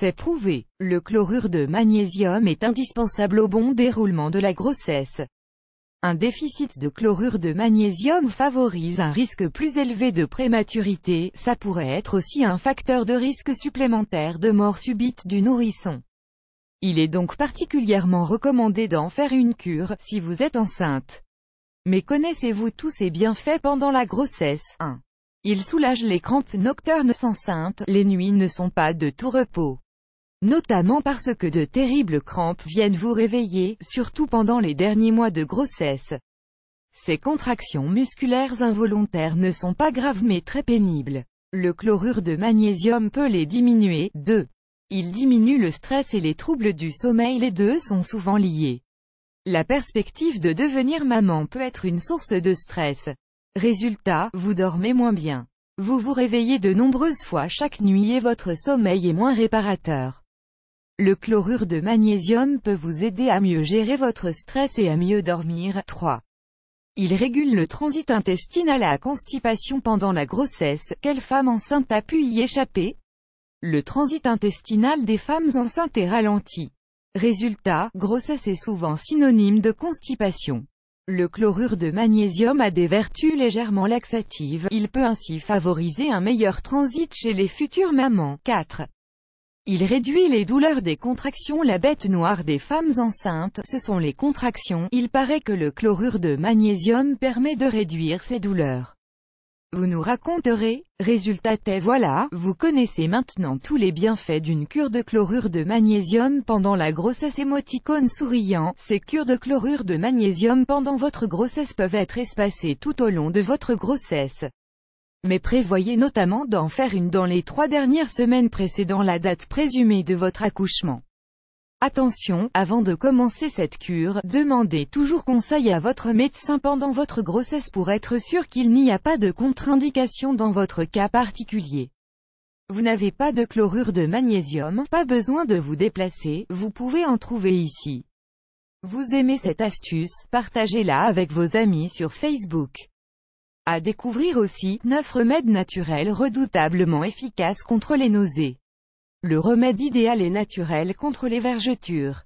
C'est prouvé. Le chlorure de magnésium est indispensable au bon déroulement de la grossesse. Un déficit de chlorure de magnésium favorise un risque plus élevé de prématurité, ça pourrait être aussi un facteur de risque supplémentaire de mort subite du nourrisson. Il est donc particulièrement recommandé d'en faire une cure, si vous êtes enceinte. Mais connaissez-vous tous ses bienfaits pendant la grossesse 1. Il soulage les crampes nocturnes Enceintes, les nuits ne sont pas de tout repos notamment parce que de terribles crampes viennent vous réveiller, surtout pendant les derniers mois de grossesse. Ces contractions musculaires involontaires ne sont pas graves mais très pénibles. Le chlorure de magnésium peut les diminuer. 2. Il diminue le stress et les troubles du sommeil les deux sont souvent liés. La perspective de devenir maman peut être une source de stress. Résultat, vous dormez moins bien. Vous vous réveillez de nombreuses fois chaque nuit et votre sommeil est moins réparateur. Le chlorure de magnésium peut vous aider à mieux gérer votre stress et à mieux dormir. 3. Il régule le transit intestinal à la constipation pendant la grossesse. Quelle femme enceinte a pu y échapper Le transit intestinal des femmes enceintes est ralenti. Résultat, grossesse est souvent synonyme de constipation. Le chlorure de magnésium a des vertus légèrement laxatives, il peut ainsi favoriser un meilleur transit chez les futures mamans. 4. Il réduit les douleurs des contractions La bête noire des femmes enceintes, ce sont les contractions. Il paraît que le chlorure de magnésium permet de réduire ces douleurs. Vous nous raconterez, résultat est voilà, vous connaissez maintenant tous les bienfaits d'une cure de chlorure de magnésium pendant la grossesse émoticône souriant. Ces cures de chlorure de magnésium pendant votre grossesse peuvent être espacées tout au long de votre grossesse mais prévoyez notamment d'en faire une dans les trois dernières semaines précédant la date présumée de votre accouchement. Attention, avant de commencer cette cure, demandez toujours conseil à votre médecin pendant votre grossesse pour être sûr qu'il n'y a pas de contre-indication dans votre cas particulier. Vous n'avez pas de chlorure de magnésium, pas besoin de vous déplacer, vous pouvez en trouver ici. Vous aimez cette astuce, partagez-la avec vos amis sur Facebook. À découvrir aussi, 9 remèdes naturels redoutablement efficaces contre les nausées. Le remède idéal est naturel contre les vergetures.